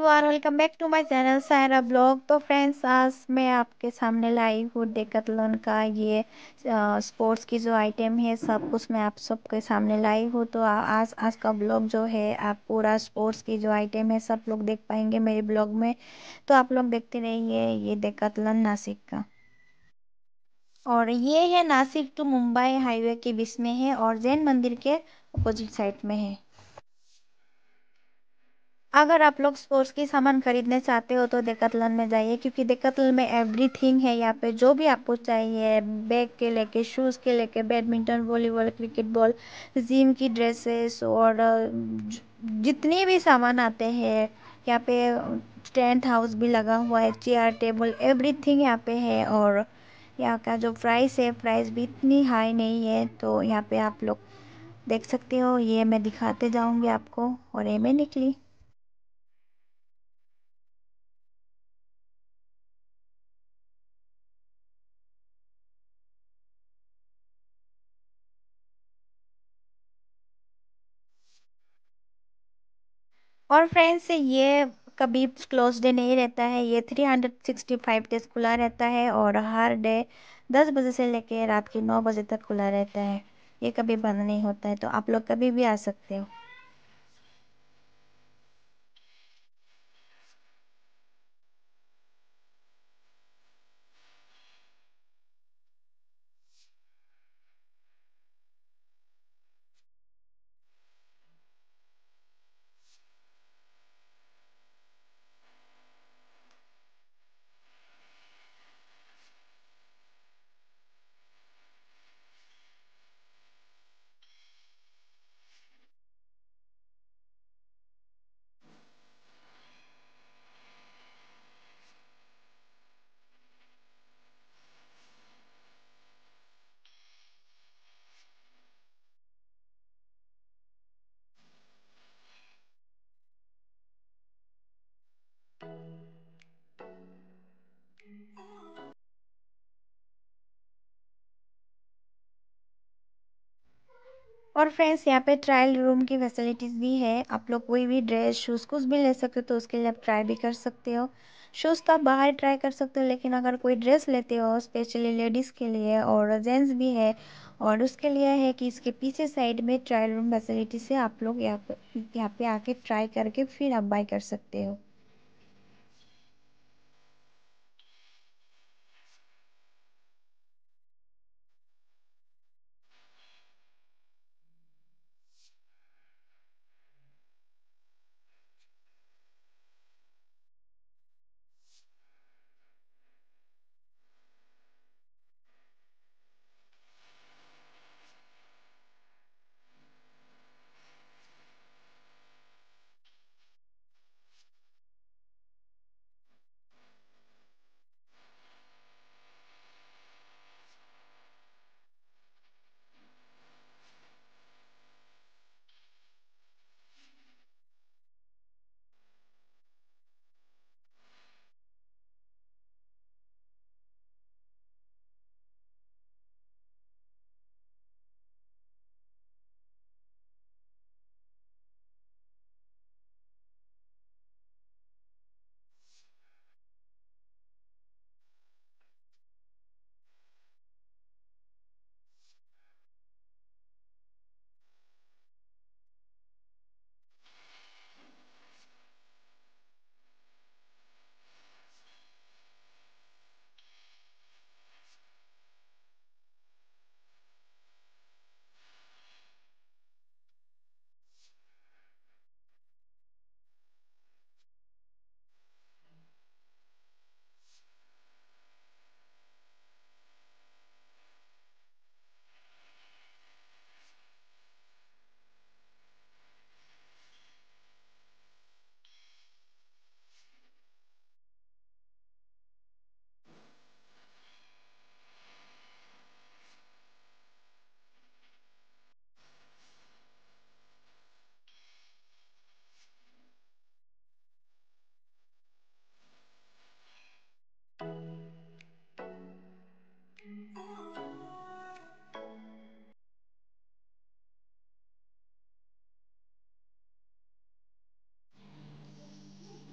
everyone welcome back to my channel Saira blog तो friends आज मैं आपके सामने लाई हूँ डेकतलन का ये स्पोर्ट्स की जो आइटम है सब कुछ मैं आप सबके सामने लाई हूँ तो आ, आज आज का ब्लॉग जो है आप पूरा स्पोर्ट्स की जो आइटम है सब लोग देख पाएंगे मेरे ब्लॉग में तो आप लोग देखते रहिए ये डेकतलन नासिक का और ये है नासिक टू मुंबई हाईवे के बीच में है और जैन मंदिर के अपोजिट साइड में है अगर आप लोग स्पोर्ट्स की सामान खरीदने चाहते हो तो देकतलन में जाइए क्योंकि देकतलन में एवरीथिंग है यहाँ पे जो भी आपको चाहिए बैग के लेके शूज के लेके badminton volleyball cricket ball gym की ड्रेसेस और जितने भी सामान आते हैं यहाँ पे टेंट हाउस भी लगा हुआ है चेयर टेबल एवरीथिंग यहाँ पे है और यहाँ का जो प्राइस है प्राइस भी इतनी हाई नहीं है तो यहाँ पे आप लोग देख सकते हो ये मैं दिखाते जाऊँगी आपको और ये मैं निकली और फ्रेंड्स ये कभी क्लोज डे नहीं रहता है ये three hundred sixty five days खुला रहता है और हर डे दस बजे से लेके रात के नौ बजे तक खुला रहता है ये कभी बंद नहीं होता है तो आप लोग कभी भी आ सकते हो और फ्रेंड्स यहाँ पे ट्रायल रूम की फैसिलिटीज़ भी है आप लोग कोई भी ड्रेस शूज़ कुछ भी ले सकते हो तो उसके लिए आप ट्राई भी कर सकते हो शूज़ तो आप बाहर ट्राई कर सकते हो लेकिन अगर कोई ड्रेस लेते हो स्पेशली लेडीज़ के लिए और जेंट्स भी है और उसके लिए है कि इसके पीछे साइड में ट्रायल रूम फैसिलिटी से आप लोग यहाँ पे यहाँ पे आके ट्राई करके फिर आप बाय कर सकते हो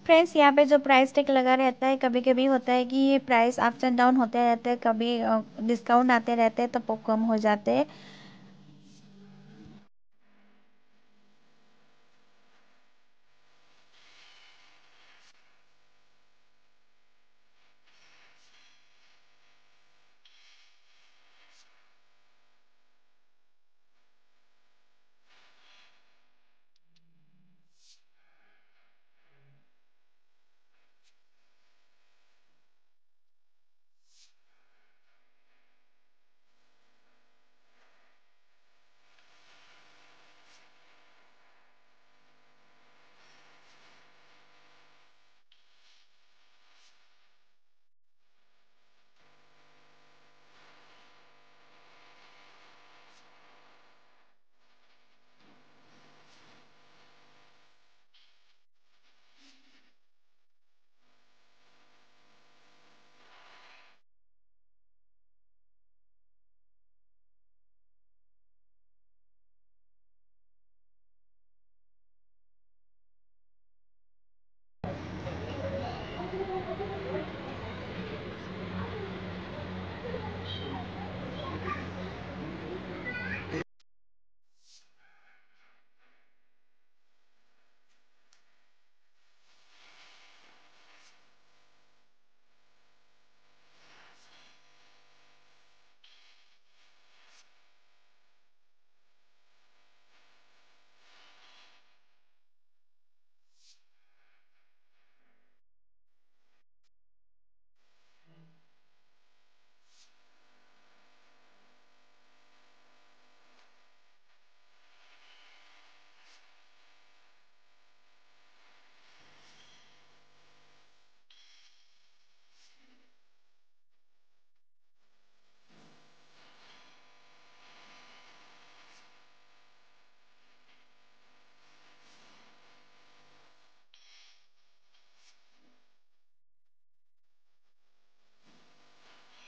फ्रेंड्स यहाँ पे जो प्राइस टैग लगा रहता है कभी कभी होता है कि ये प्राइस अप्स एंड डाउन होते रहते हैं कभी डिस्काउंट आते रहते हैं तो कम हो जाते हैं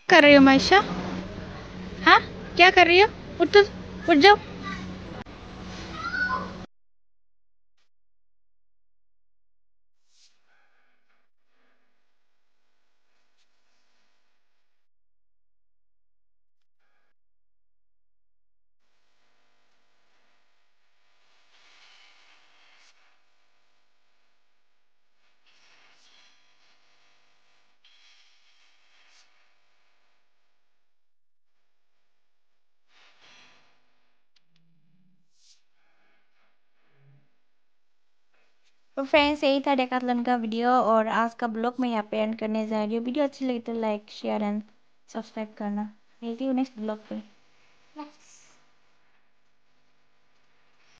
कर रही हो महेशा हाँ क्या कर रही हो उठ तो उठ जाओ तो फ्रेंड्स यही था डेकातलन का वीडियो और आज का ब्लॉग मैं यहाँ पे एंड करने जा रही हूँ वीडियो अच्छी लगी तो लाइक शेयर एंड सब्सक्राइब करना मिलती हूँ नेक्स्ट ब्लॉग पर